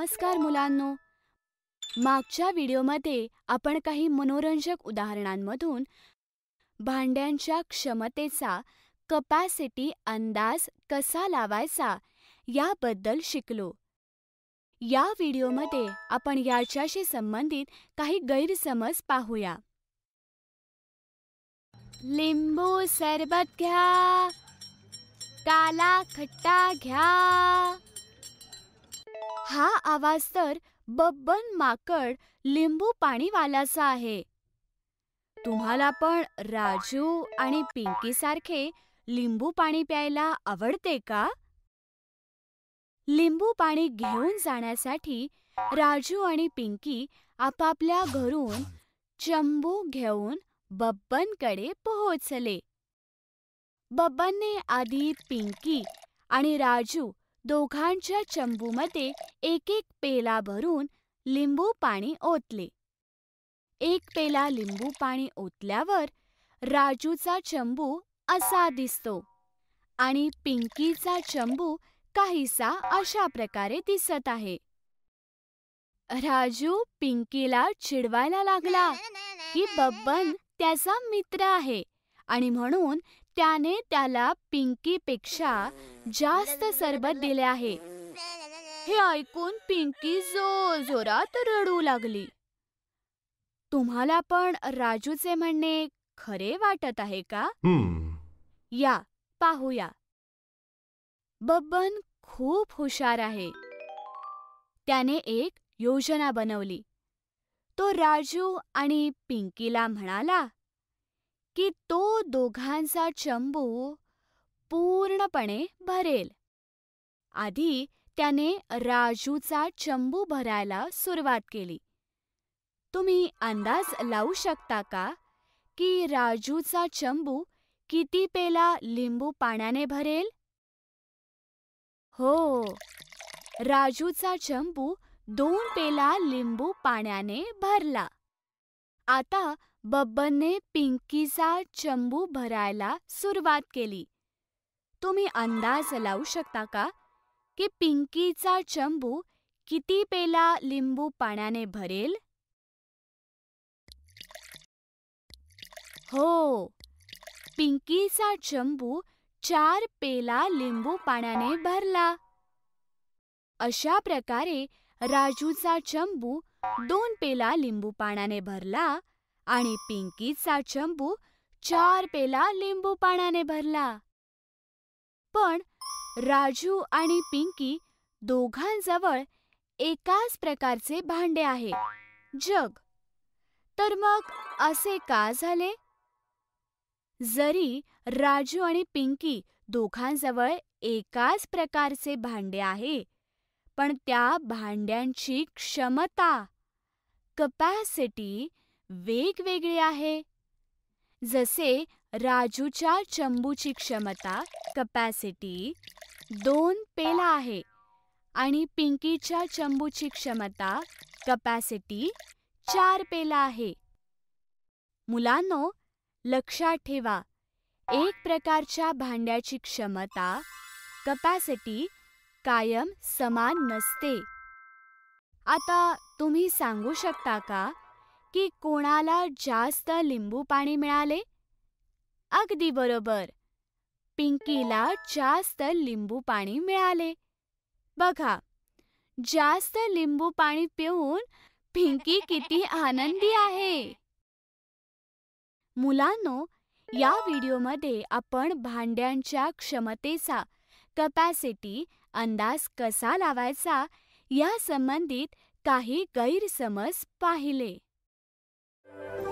नमस्कार मुलांनो मागच्या व्हिडिओमध्ये आपण काही मनोरंजक उदाहरणांमधून भांड्यांच्या क्षमतेचा कपॅसिटी अंदाज कसा लावायचा याबद्दल शिकलो या व्हिडिओमध्ये आपण याच्याशी संबंधित काही गैरसमज पाहूया लिंबू सरबत घ्या काला खट्टा घ्या हा आवाज तर बब्बन माकड लिंबू पाणीवालाचा आहे तुम्हाला पण राजू आणि पिंकीसारखे लिंबू पाणी प्यायला आवडते का लिंबू पाणी घेऊन जाण्यासाठी राजू आणि पिंकी आपापल्या घरून चंबू घेऊन बब्बनकडे पोहोचले बब्बनने आधी पिंकी आणि राजू दोघांच्या चंबूमध्ये एक एक पेला भरून लिंबू पाणी ओतले एक पेला लिंबू पाणी ओतल्यावर राजूचा चंबू असा दिसतो आणि पिंकीचा चंबू काहीसा अशा प्रकारे दिसत आहे राजू पिंकीला चिडवायला लागला की बब्बन त्याचा मित्र आहे आणि म्हणून त्याने त्याला पिंकीपेक्षा जास्त सरबत दिले आहे हे ऐकून पिंकी जो जोरात रडू लागली तुम्हाला पण राजूचे म्हणणे खरे वाटत आहे का या पाहूया बब्बन खूप हुशार आहे त्याने एक योजना बनवली तो राजू आणि पिंकीला म्हणाला दोघांचा चंबू पूर्णपणे भरेल आधी त्याने राजूचा चंबू भरायला सुरुवात केली तुम्ही अंदाज लावू शकता का की राजूचा चंबू किती पेला लिंबू पाण्याने भरेल हो राजूचा चंबू दोन पेला लिंबू पाण्याने भरला आता बब्बनने पिंकीचा चंबू भरायला सुरुवात केली तुम्ही अंदाज लावू शकता का की पिंकीचा चंबू किती पेला लिंबू पाण्याने भरेल हो पिंकीचा चंबू चार पेला लिंबू पाण्याने भरला अशा प्रकारे राजूचा चंबू दोन पेला लिंबू पाण्याने भरला आणि पिंकीचा चंबू चार पेला लिंबू पाण्याने भरला पण राजू आणि पिंकी दोघांजवळ एकाच प्रकारचे भांडे आहे जग तर मग असे का झाले जरी राजू आणि पिंकी दोघांजवळ एकाच प्रकारचे भांडे आहे पण त्या भांड्यांची क्षमता कपॅसिटी वेगवेगळे आहे जसे राजूच्या चंबूची क्षमता कपॅसिटी दोन पेला आहे आणि पिंकीच्या चंबूची क्षमता कपॅसिटी चार पेला आहे मुलांनो लक्षात ठेवा एक प्रकारच्या भांड्याची क्षमता कपॅसिटी कायम समान नसते आता तुम्ही सांगू शकता का की कोणाला जास्त लिंबू पाणी मिळाले अगदी बरोबर पिंकीला जास्त लिंबू पाणी मिळाले बघा जास्त लिंबू पाणी पिऊन पिंकी किती आनंदी आहे मुलांनो या व्हिडिओमध्ये आपण भांड्यांच्या क्षमतेचा कपॅसिटी अंदाज कसा लावायचा या संबंधित काही गैरसमज पाहिले Thank you.